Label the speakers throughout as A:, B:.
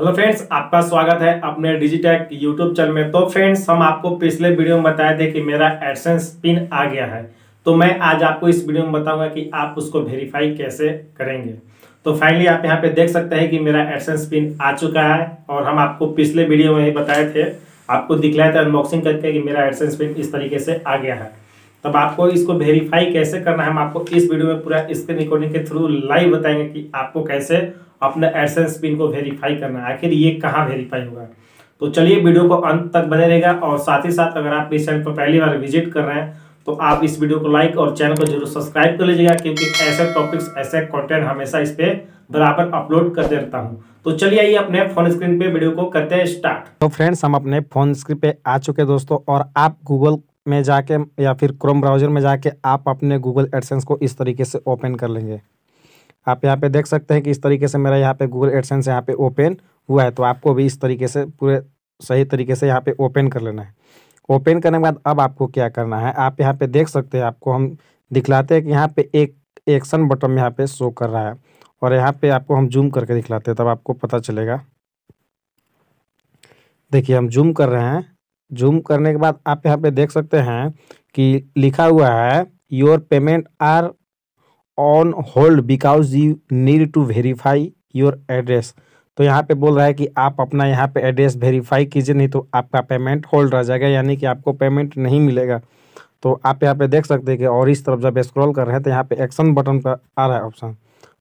A: hello friends आपका स्वागत है अपने डिजिटेक यूट्यूब चैनल में तो फ्रेंड्स हम आपको पिछले वीडियो में बताए थे कि मेरा एडसेंस पिन आ गया है तो मैं आज आपको इस वीडियो में बताऊंगा कि आप उसको वेरीफाई कैसे करेंगे तो फाइनली आप यहाँ पे देख सकते हैं कि मेरा एडसेंस पिन आ चुका है और हम आपको पिछले वीडियो में ही बताए थे आपको दिखलाए थे अनबॉक्सिंग करके कि मेरा एडसेंस पिन इस तरीके से आ गया है तब आपको इसको वेरीफाई कैसे करना है हम आपको इस वीडियो में पूरा स्क्रीन रिकॉर्डिंग के थ्रू लाइव बताएंगे कि आपको कैसे अपने एडसेंस पिन को वेरीफाई करना है आखिर ये कहाँ वेरीफाई होगा तो चलिए वीडियो को अंत तक बने रहेगा और साथ ही साथ अगर आप इस चैनल पर पहली बार विजिट कर रहे हैं तो आप इस वीडियो को लाइक और चैनल को जरूर सब्सक्राइब कर लीजिएगा क्योंकि ऐसे टॉपिक्स ऐसे कंटेंट हमेशा इस पर बराबर अपलोड करते रहता हूँ तो चलिए आइए अपने फोन स्क्रीन पे वीडियो को करते हैं स्टार्ट तो फ्रेंड्स हम अपने फोन स्क्रीन पे आ चुके दोस्तों और आप गूगल में जाके या फिर क्रोम ब्राउज़र में जाके आप अपने गूगल एडसेंस को इस तरीके से ओपन कर लेंगे आप यहाँ पे देख सकते हैं कि इस तरीके से मेरा यहाँ पे गूगल एडसेंस यहाँ पे ओपन हुआ है तो आपको भी इस तरीके से पूरे सही तरीके से यहाँ पे ओपन कर लेना है ओपन करने के बाद अब आपको क्या करना है आप यहाँ पे देख सकते हैं आपको हम दिखलाते हैं कि यहाँ पे एक एक्शन बटन यहाँ पे शो कर रहा है और यहाँ पे आपको हम जूम करके दिखलाते हैं तब आपको पता चलेगा देखिए हम जूम कर रहे हैं जूम करने के बाद आप यहाँ पे देख सकते हैं कि लिखा हुआ है your payment are on hold because you need to verify your address तो यहाँ पे बोल रहा है कि आप अपना यहाँ पे एड्रेस वेरीफाई कीजिए नहीं तो आपका पेमेंट होल्ड रह जाएगा यानी कि आपको पेमेंट नहीं मिलेगा तो आप यहाँ पे देख सकते हैं कि और इस तरफ जब स्क्रॉल कर रहे हैं तो यहाँ पे एक्शन बटन पर आ रहा है ऑप्शन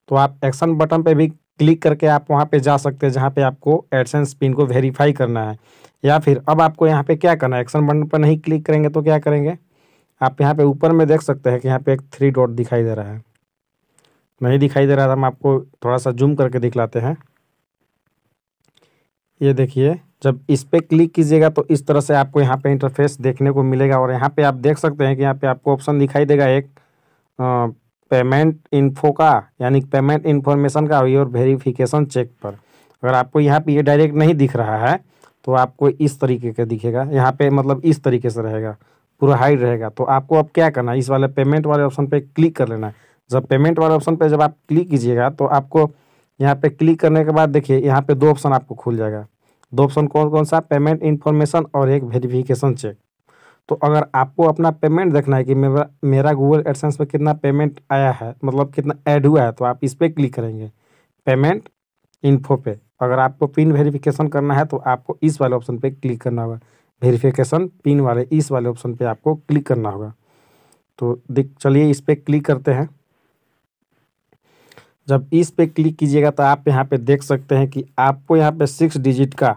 A: तो आप एक्शन बटन पे भी क्लिक करके आप वहाँ पे जा सकते हैं जहाँ पे आपको एडसेंस पिन को वेरीफाई करना है या फिर अब आपको यहाँ पे क्या करना है एक्शन बटन पर नहीं क्लिक करेंगे तो क्या करेंगे आप यहाँ पे ऊपर में देख सकते हैं कि यहाँ पे एक थ्री डॉट दिखाई दे रहा है नहीं दिखाई दे रहा था हम आपको थोड़ा सा जूम करके दिखलाते हैं ये देखिए जब इस पर क्लिक कीजिएगा तो इस तरह से आपको यहाँ पे इंटरफेस देखने को मिलेगा और यहाँ पे आप देख सकते हैं कि यहाँ पे आपको ऑप्शन दिखाई देगा एक पेमेंट इन्फो का यानी पेमेंट इन्फॉर्मेशन का और वेरिफिकेशन चेक पर अगर आपको यहाँ पे ये यह डायरेक्ट नहीं दिख रहा है तो आपको इस तरीके का दिखेगा यहाँ पे मतलब इस तरीके से रहेगा पूरा हाइड रहेगा तो आपको अब क्या करना है इस वाले पेमेंट वाले ऑप्शन पे क्लिक कर लेना है जब पेमेंट वाले ऑप्शन पे जब आप क्लिक कीजिएगा तो आपको यहाँ पे क्लिक करने के बाद देखिए यहाँ पे दो ऑप्शन आपको खुल जाएगा दो ऑप्शन कौन कौन सा पेमेंट इन्फॉर्मेशन और एक वेरीफिकेशन चेक तो अगर आपको अपना पेमेंट देखना है कि मेरा मेरा गूगल एडसेंस पर कितना पेमेंट आया है मतलब कितना ऐड हुआ है तो आप इस पर क्लिक करेंगे पेमेंट इन्फो पे अगर आपको पिन वेरिफिकेशन करना है तो आपको इस वाले ऑप्शन पे क्लिक करना होगा वेरिफिकेशन पिन वाले इस वाले ऑप्शन पे आपको क्लिक करना होगा तो देख चलिए इस पर क्लिक करते हैं जब इस पर क्लिक कीजिएगा तो आप यहाँ पे देख सकते हैं कि आपको यहाँ पे सिक्स डिजिट का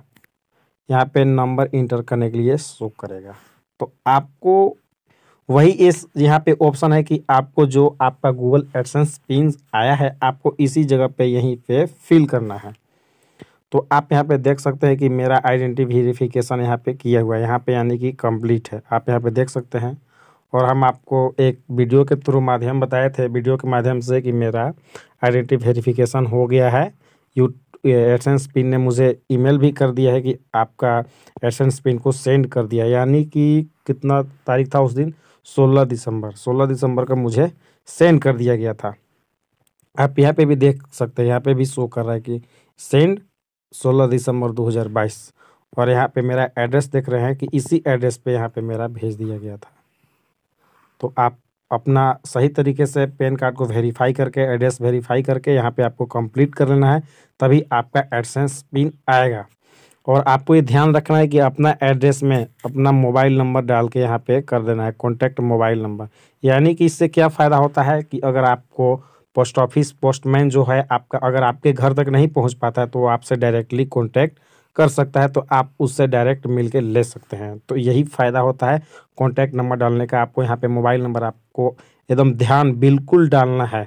A: यहाँ पे नंबर इंटर करने के लिए शो करेगा तो आपको वही इस यहाँ पे ऑप्शन है कि आपको जो आपका गूगल एडसेंस पिन आया है आपको इसी जगह पे यहीं पे फिल करना है तो आप यहाँ पे देख सकते हैं कि मेरा आइडेंटिटी वेरीफिकेशन यहाँ पे किया हुआ है यहाँ पे यानी कि कंप्लीट है आप यहाँ पे देख सकते हैं और हम आपको एक वीडियो के थ्रू माध्यम बताए थे वीडियो के माध्यम से कि मेरा आइडेंटिटी वेरीफिकेशन हो गया है यू एडसेंस पिन ने मुझे ईमेल भी कर दिया है कि आपका एडसेंस पिन को सेंड कर दिया यानी कि कितना तारीख था उस दिन सोलह दिसंबर सोलह दिसंबर का मुझे सेंड कर दिया गया था आप यहाँ पर भी देख सकते हैं यहाँ पर भी शो कर रहा है कि सेंड सोलह दिसंबर 2022 और यहाँ पे मेरा एड्रेस देख रहे हैं कि इसी एड्रेस पे यहाँ पे मेरा भेज दिया गया था तो आप अपना सही तरीके से पैन कार्ड को वेरीफाई करके एड्रेस वेरीफाई करके यहाँ पे आपको कंप्लीट कर लेना है तभी आपका एडसेंस पिन आएगा और आपको ये ध्यान रखना है कि अपना एड्रेस में अपना मोबाइल नंबर डाल के यहाँ पे कर देना है कॉन्टैक्ट मोबाइल नंबर यानी कि इससे क्या फ़ायदा होता है कि अगर आपको पोस्ट ऑफिस पोस्टमैन जो है आपका अगर आपके घर तक नहीं पहुंच पाता है तो आपसे डायरेक्टली कॉन्टैक्ट कर सकता है तो आप उससे डायरेक्ट मिल के ले सकते हैं तो यही फ़ायदा होता है कॉन्टैक्ट नंबर डालने का आपको यहाँ पे मोबाइल नंबर आपको एकदम ध्यान बिल्कुल डालना है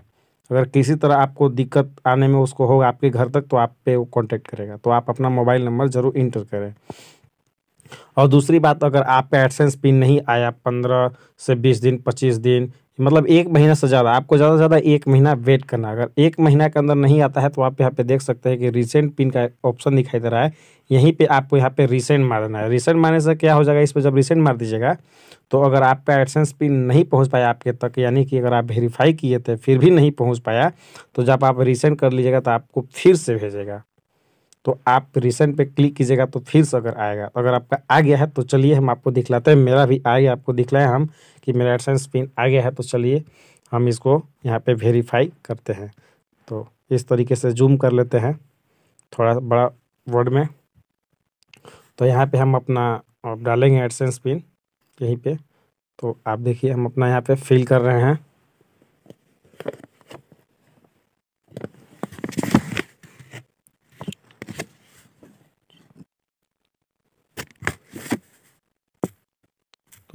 A: अगर किसी तरह आपको दिक्कत आने में उसको होगा आपके घर तक तो आप पे वो कॉन्टैक्ट करेगा तो आप अपना मोबाइल नंबर ज़रूर इंटर करें और दूसरी बात अगर आप पे एडसेंस पिन नहीं आया पंद्रह से बीस दिन पच्चीस दिन मतलब एक महीना से ज़्यादा आपको ज़्यादा से ज़्यादा एक महीना वेट करना अगर एक महीना के अंदर नहीं आता है तो आप यहाँ पे देख सकते हैं कि रिसेंट पिन का ऑप्शन दिखाई दे रहा है यहीं पे आपको यहाँ पे रिसेंट मार देना है रिसेंट मारने से क्या हो जाएगा इस पर जब रिसेंट मार दीजिएगा तो अगर आपका एडसेंस पिन नहीं पहुँच पाया आपके तक यानी कि अगर आप वेरीफाई किए थे फिर भी नहीं पहुँच पाया तो जब आप रिसेंट कर लीजिएगा तो आपको फिर से भेजेगा तो आप रिसेंट पे क्लिक कीजिएगा तो फिर से अगर आएगा तो अगर आपका आ गया है तो चलिए हम आपको दिखलाते हैं मेरा भी आ गया आपको दिखलाएं हम कि मेरा एडसेंस पिन आ गया है तो चलिए हम इसको यहाँ पे वेरीफाई करते हैं तो इस तरीके से जूम कर लेते हैं थोड़ा बड़ा वर्ड में तो यहाँ पर हम अपना डालेंगे एडसेंस पिन यहीं पर तो आप देखिए हम अपना यहाँ पर फिल कर रहे हैं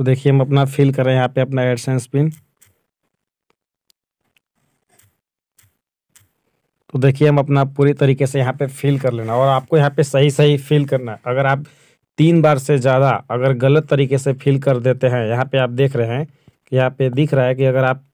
A: तो देखिए हम अपना फिल करें यहाँ पे अपना एडसेंस पिन तो देखिए हम अपना पूरी तरीके से यहाँ पे फिल कर लेना और आपको यहाँ पे सही सही फिल करना है अगर आप तीन बार से ज़्यादा अगर गलत तरीके से फिल कर देते हैं यहाँ पे आप देख रहे हैं कि यहाँ पे दिख रहा है कि अगर आप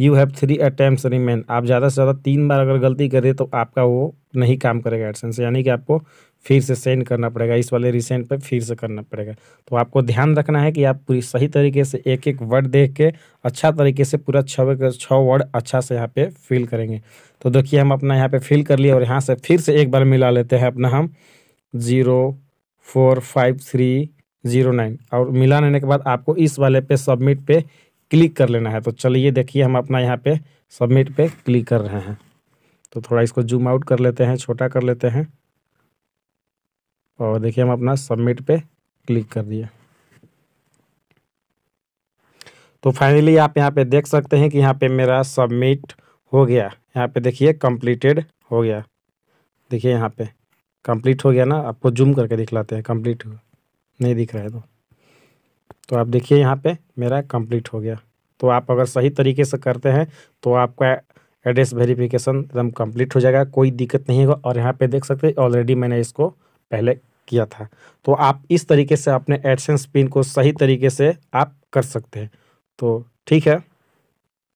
A: you have three attempt remain आप ज़्यादा से ज़्यादा तीन बार अगर गलती करें तो आपका वो नहीं काम करेगा एडसेंस यानी कि आपको फिर से सेंड करना पड़ेगा इस वाले रिसेंट पे फिर से करना पड़ेगा तो आपको ध्यान रखना है कि आप पूरी सही तरीके से एक एक वर्ड देख के अच्छा तरीके से पूरा छः छः वर्ड अच्छा से यहाँ पे फिल करेंगे तो देखिए हम अपना यहाँ पे फिल कर लिए और यहाँ से फिर से एक बार मिला लेते हैं अपना हम zero four five three zero nine और मिला लेने के बाद आपको इस वाले पे सबमिट पे क्लिक कर लेना है तो चलिए देखिए हम अपना यहाँ पे सबमिट पे क्लिक कर रहे हैं तो थोड़ा इसको जूम आउट कर लेते हैं छोटा कर लेते हैं और देखिए हम अपना सबमिट पे क्लिक कर दिए तो फाइनली आप यहाँ पे देख सकते हैं कि यहाँ पे मेरा सबमिट हो गया यहाँ पे देखिए कंप्लीटेड हो गया देखिए यहाँ पे कंप्लीट हो गया ना आपको जूम करके दिखलाते हैं कंप्लीट नहीं दिख रहा है तो तो आप देखिए यहाँ पे मेरा कंप्लीट हो गया तो आप अगर सही तरीके से करते हैं तो आपका एड्रेस वेरिफिकेशन एकदम कंप्लीट हो जाएगा कोई दिक्कत नहीं होगा और यहाँ पे देख सकते हैं ऑलरेडी मैंने इसको पहले किया था तो आप इस तरीके से अपने एडसेंस पिन को सही तरीके से आप कर सकते हैं तो ठीक है